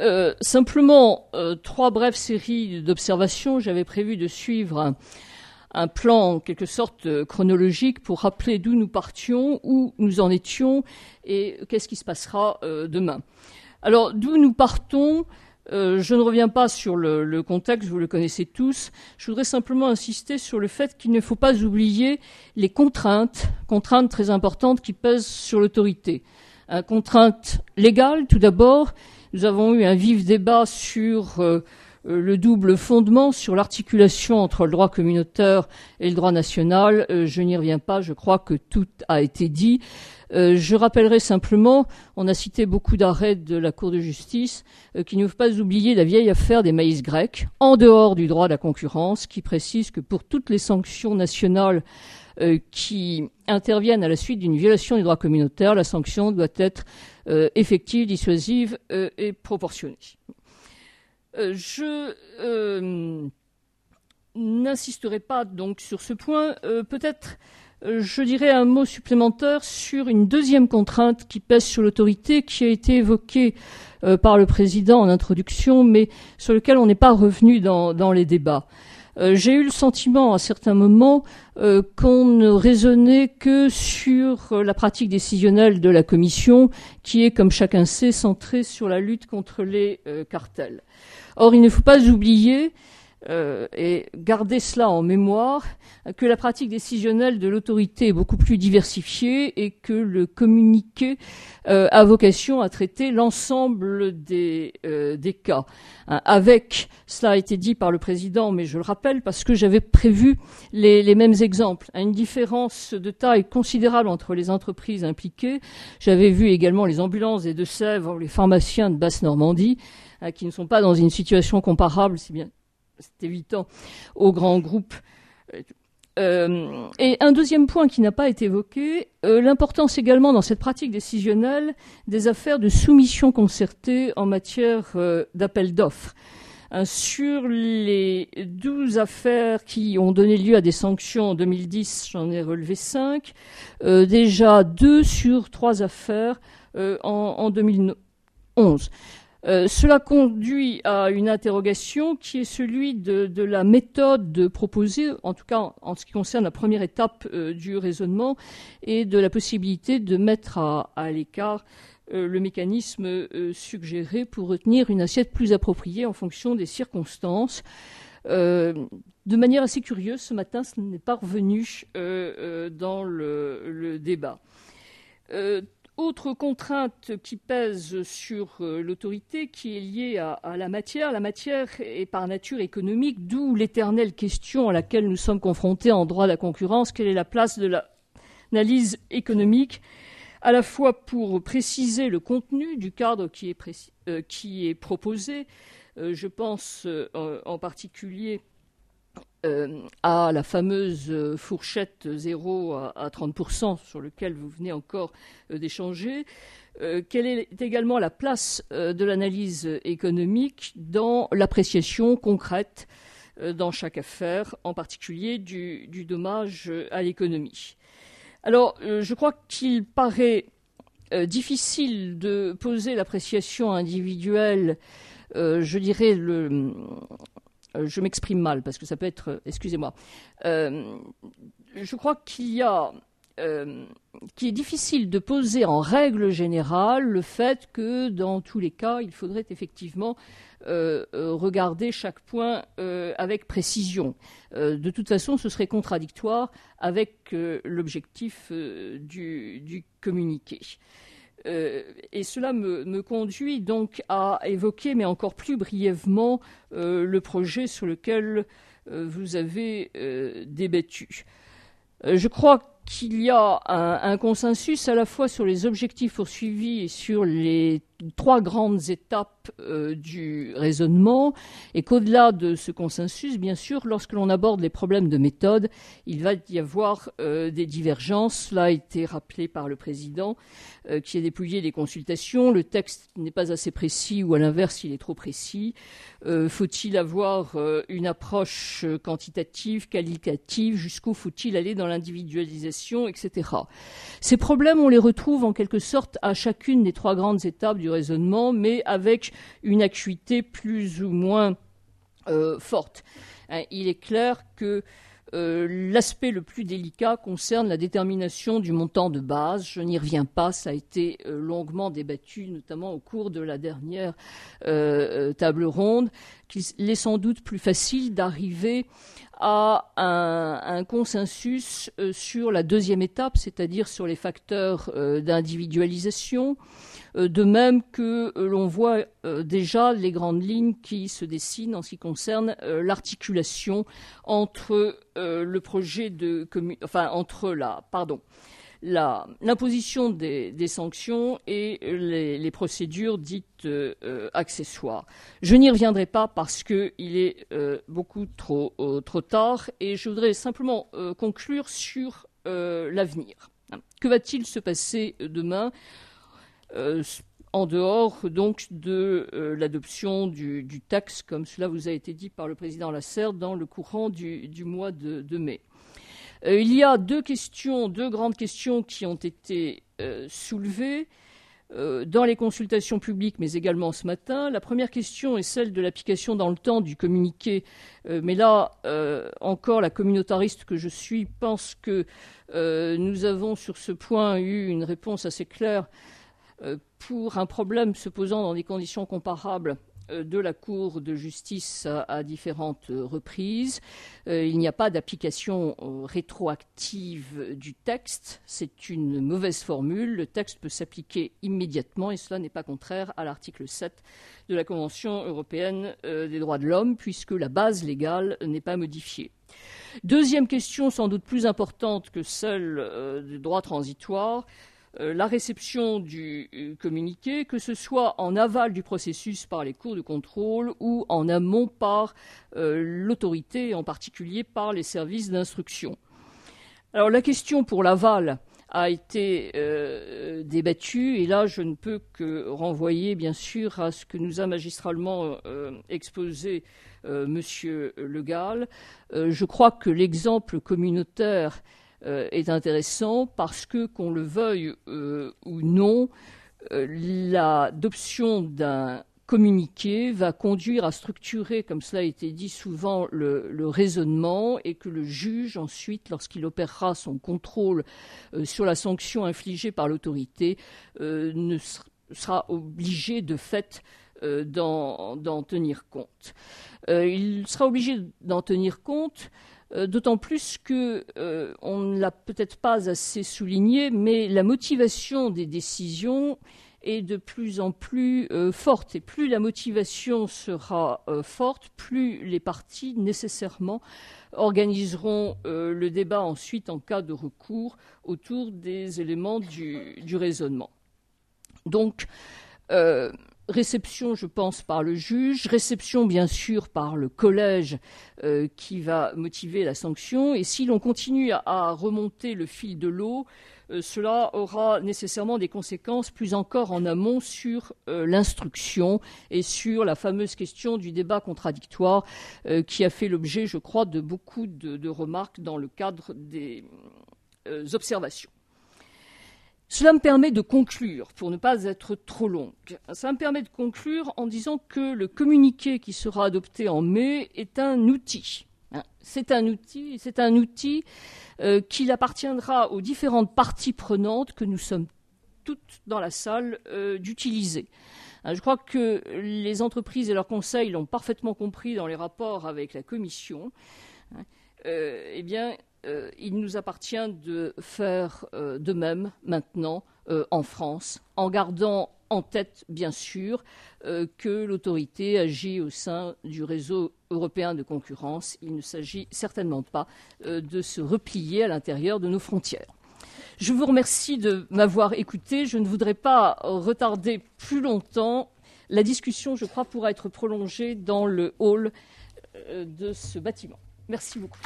Euh, simplement, euh, trois brèves séries d'observations. J'avais prévu de suivre un, plan en quelque sorte euh, chronologique pour rappeler d'où nous partions, où nous en étions et qu'est-ce qui se passera demain. Alors, d'où nous partons je ne reviens pas sur le, contexte, vous le connaissez tous. Je voudrais simplement insister sur le fait qu'il ne faut pas oublier les contraintes, contraintes très importantes qui pèsent sur l'autorité. contraintes légales, tout d'abord, nous avons eu un vif débat sur euh, euh, le double fondement, sur l'articulation entre le droit communautaire et le droit national. Euh, je n'y reviens pas, je crois que tout a été dit. je rappellerai simplement, on a cité beaucoup d'arrêts de la Cour de justice, qui ne veulent pas oublier la vieille affaire des maïs grecs, en dehors du droit de la concurrence, qui précise que pour toutes les sanctions nationales euh, qui interviennent à la suite d'une violation des droits communautaires, la sanction doit être euh, effective, dissuasive euh, et proportionnée. je n'insisterai pas donc sur ce point. Peut-être je dirais un mot supplémentaire sur une deuxième contrainte qui pèse sur l'autorité, qui a été évoquée par le président en introduction, mais sur lequel on n'est pas revenu dans les débats. Euh, j'ai eu le sentiment à certains moments euh, qu'on ne raisonnait que sur euh, la pratique décisionnelle de la Commission, qui est, comme chacun sait, centrée sur la lutte contre les cartels. Or, il ne faut pas oublier euh, et garder cela en mémoire, que la pratique décisionnelle de l'autorité est beaucoup plus diversifiée et que le communiqué euh, a vocation à traiter l'ensemble des, euh, des cas. Hein, avec, cela a été dit par le président, mais je le rappelle parce que j'avais prévu les, mêmes exemples. Hein, une différence de taille considérable entre les entreprises impliquées. J'avais vu également les ambulances des de sèvres les pharmaciens de Basse-Normandie, hein, qui ne sont pas dans une situation comparable, si bien c'est évident aux grands groupes. Euh, et un deuxième point qui n'a pas été évoqué, euh, l'importance également dans cette pratique décisionnelle des affaires de soumission concertée en matière euh, d'appel d'offres. Hein, sur les douze affaires qui ont donné lieu à des sanctions en 2010, j'en ai relevé 5, déjà deux sur trois affaires en 2011. Euh, cela conduit à une interrogation qui est celui de, la méthode proposée, en tout cas en, ce qui concerne la première étape euh, du raisonnement, et de la possibilité de mettre à, l'écart euh, le mécanisme suggéré pour retenir une assiette plus appropriée en fonction des circonstances. de manière assez curieuse, ce matin, ce n'est pas revenu dans le débat. Autre contrainte qui pèse sur euh, l'autorité, qui est liée à, la matière. La matière est par nature économique, d'où l'éternelle question à laquelle nous sommes confrontés en droit de la concurrence quelle est la place de l'analyse économique à la fois pour préciser le contenu du cadre qui est, euh, proposé, euh, je pense en particulier euh, à la fameuse euh, fourchette 0 à, 30% sur lequel vous venez encore euh, d'échanger, quelle est également la place de l'analyse économique dans l'appréciation concrète dans chaque affaire, en particulier du, du dommage à l'économie Alors, je crois qu'il paraît difficile de poser l'appréciation individuelle, je dirais, le, euh, je m'exprime mal parce que ça peut être, euh, excusez-moi, euh, je crois qu'il y a, est difficile de poser en règle générale le fait que dans tous les cas, il faudrait effectivement regarder chaque point avec précision. de toute façon, ce serait contradictoire avec l'objectif du, communiqué. Euh, et cela me, conduit donc à évoquer, mais encore plus brièvement, euh, le projet sur lequel euh, vous avez débattu. je crois qu'il y a un, consensus à la fois sur les objectifs poursuivis et sur les trois grandes étapes euh, du raisonnement et qu'au-delà de ce consensus, bien sûr, lorsque l'on aborde les problèmes de méthode, il va y avoir euh, des divergences. Cela a été rappelé par le président euh, qui a dépouillé les consultations. Le texte n'est pas assez précis ou à l'inverse, il est trop précis. faut-il avoir une approche quantitative, qualitative Jusqu'où faut-il aller dans l'individualisation, etc. Ces problèmes, on les retrouve en quelque sorte à chacune des trois grandes étapes du raisonnement, mais avec une acuité plus ou moins euh, forte. Hein, il est clair que euh, l'aspect le plus délicat concerne la détermination du montant de base. Je n'y reviens pas, ça a été euh, longuement débattu, notamment au cours de la dernière table ronde, qu'il est sans doute plus facile d'arriver à un un consensus euh, sur la deuxième étape, c'est-à-dire sur les facteurs euh, d'individualisation, euh, de même que l'on voit déjà les grandes lignes qui se dessinent en ce qui concerne l'articulation entre le projet de enfin entre la pardon l'imposition des, sanctions et euh, les, procédures dites euh, euh, accessoires. Je n'y reviendrai pas parce qu'il est beaucoup trop, tard et je voudrais simplement conclure sur l'avenir. Que va-t-il se passer demain en dehors donc de l'adoption du, taxe, comme cela vous a été dit par le président Lasserre dans le courant du, mois de mai. Euh, il y a deux questions, deux grandes questions qui ont été euh, soulevées euh, dans les consultations publiques, mais également ce matin. La première question est celle de l'application dans le temps du communiqué. mais là, encore, la communautariste que je suis pense que nous avons sur ce point eu une réponse assez claire pour un problème se posant dans des conditions comparables euh, de la Cour de justice à différentes euh, reprises. Euh, il n'y a pas d'application rétroactive du texte. C'est une mauvaise formule. Le texte peut s'appliquer immédiatement et cela n'est pas contraire à l'article 7 de la Convention européenne des droits de l'homme puisque la base légale n'est pas modifiée. Deuxième question, sans doute plus importante que celle du droit transitoire, euh, la réception du euh, communiqué, que ce soit en aval du processus par les cours de contrôle ou en amont par euh, l'autorité, en particulier par les services d'instruction. Alors la question pour l'aval a été débattue, Et là, je ne peux que renvoyer, bien sûr, à ce que nous a magistralement exposé M. Monsieur Le Gall. je crois que l'exemple communautaire euh, est intéressant parce que, qu'on le veuille euh, ou non, euh, l'adoption d'un communiqué va conduire à structurer, comme cela a été dit souvent, le, raisonnement et que le juge, ensuite, lorsqu'il opérera son contrôle sur la sanction infligée par l'autorité, ne sera obligé de fait euh, d'en tenir compte. Euh, il sera obligé d'en tenir compte euh, d'autant plus qu'on on ne l'a peut-être pas assez souligné, mais la motivation des décisions est de plus en plus forte. Et plus la motivation sera forte, plus les partis nécessairement organiseront le débat ensuite en cas de recours autour des éléments du raisonnement. Donc, réception, je pense, par le juge, réception, bien sûr, par le collège euh, qui va motiver la sanction. Et si l'on continue à remonter le fil de l'eau, euh, cela aura nécessairement des conséquences plus encore en amont sur euh, l'instruction et sur la fameuse question du débat contradictoire qui a fait l'objet, je crois, de beaucoup de remarques dans le cadre des observations. Cela me permet de conclure, pour ne pas être trop longue, ça me permet de conclure en disant que le communiqué qui sera adopté en mai est un outil. Hein, c'est un outil, c'est un outil euh, qu'il appartiendra aux différentes parties prenantes que nous sommes toutes dans la salle euh, d'utiliser. Hein, je crois que les entreprises et leurs conseils l'ont parfaitement compris dans les rapports avec la Commission. Hein, euh, eh bien, euh, il nous appartient de faire euh, de même maintenant euh, en France, en gardant en tête, bien sûr, que l'autorité agit au sein du réseau européen de concurrence. Il ne s'agit certainement pas de se replier à l'intérieur de nos frontières. Je vous remercie de m'avoir écouté. Je ne voudrais pas retarder plus longtemps. La discussion, je crois, pourra être prolongée dans le hall de ce bâtiment. Merci beaucoup.